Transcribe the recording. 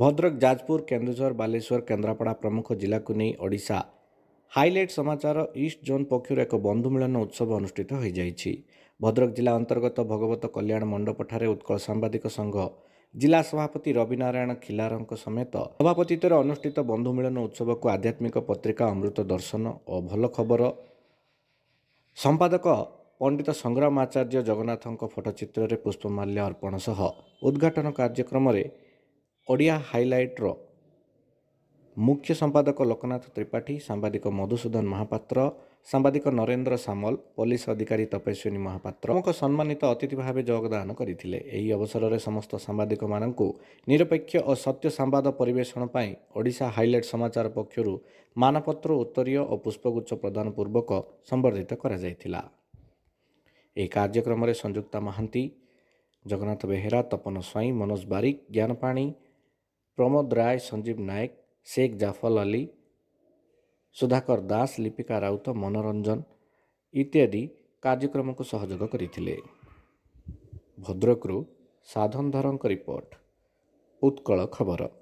ଭଦ୍ରକ ଯାଜପୁର କେନ୍ଦୁଝର ବାଲେଶ୍ୱର କେନ୍ଦ୍ରାପଡ଼ା ପ୍ରମୁଖ ଜିଲ୍ଲାକୁ ନେଇ ଓଡ଼ିଶା ହାଇଲାଇଟ୍ ସମାଚାର ଇଷ୍ଟ ଜୋନ୍ ପକ୍ଷରୁ ଏକ ବନ୍ଧୁ ମିଳନ ଉତ୍ସବ ଅନୁଷ୍ଠିତ ହୋଇଯାଇଛି ଭଦ୍ରକ ଜିଲ୍ଲା ଅନ୍ତର୍ଗତ ଭଗବତ କଲ୍ୟାଣ ମଣ୍ଡପଠାରେ ଉତ୍କଳ ସାମ୍ବାଦିକ ସଂଘ ଜିଲ୍ଲା ସଭାପତି ରବିନାରାୟଣ ଖିଲାରଙ୍କ ସମେତ ସଭାପତିତ୍ୱରେ ଅନୁଷ୍ଠିତ ବନ୍ଧୁ ମିଳନ ଉତ୍ସବକୁ ଆଧ୍ୟାତ୍ମିକ ପତ୍ରିକା ଅମୃତ ଦର୍ଶନ ଓ ଭଲ ଖବର ସମ୍ପାଦକ ପଣ୍ଡିତ ସଂଗ୍ରାମ ଆଚାର୍ଯ୍ୟ ଜଗନ୍ନାଥଙ୍କ ଫଟୋଚିତ୍ରରେ ପୁଷ୍ପମାଲ୍ୟ ଅର୍ପଣ ସହ ଉଦ୍ଘାଟନ କାର୍ଯ୍ୟକ୍ରମରେ ଓଡ଼ିଆ ହାଇଲାଇଟ୍ର ମୁଖ୍ୟ ସମ୍ପାଦକ ଲୋକନାଥ ତ୍ରିପାଠୀ ସାମ୍ବାଦିକ ମଧୁସୂଦନ ମହାପାତ୍ର ସାମ୍ବାଦିକ ନରେନ୍ଦ୍ର ସାମଲ ପୋଲିସ ଅଧିକାରୀ ତପେଶ୍ୱିନୀ ମହାପାତ୍ର ମହାପାତ୍ରଙ୍କ ସମ୍ମାନିତ ଅତିଥି ଭାବେ ଯୋଗଦାନ କରିଥିଲେ ଏହି ଅବସରରେ ସମସ୍ତ ସାମ୍ବାଦିକମାନଙ୍କୁ ନିରପେକ୍ଷ ଓ ସତ୍ୟ ସମ୍ବାଦ ପରିବେଷଣ ପାଇଁ ଓଡ଼ିଶା ହାଇଲାଇଟ୍ ସମାଚାର ପକ୍ଷରୁ ମାନପତ୍ର ଉତ୍ତରୀୟ ଓ ପୁଷ୍ପଗୁଚ୍ଛ ପ୍ରଦାନ ପୂର୍ବକ ସମ୍ବର୍ଦ୍ଧିତ କରାଯାଇଥିଲା ଏହି କାର୍ଯ୍ୟକ୍ରମରେ ସଂଯୁକ୍ତା ମହାନ୍ତି ଜଗନ୍ନାଥ ବେହେରା ତପନ ସ୍ୱାଇଁ ମନୋଜ ବାରିକ ଜ୍ଞାନପାଣୀ ପ୍ରମୋଦ ରାୟ ସଞ୍ଜୀବ ନାୟକ ଶେଖ୍ ଜାଫଲ ଅଲି ସୁଧାକର ଦାସ ଲିପିକା ରାଉତ ମନୋରଞ୍ଜନ ଇତ୍ୟାଦି କାର୍ଯ୍ୟକ୍ରମକୁ ସହଯୋଗ କରିଥିଲେ ଭଦ୍ରକରୁ ସାଧନଧରଙ୍କ ରିପୋର୍ଟ ଉତ୍କଳ ଖବର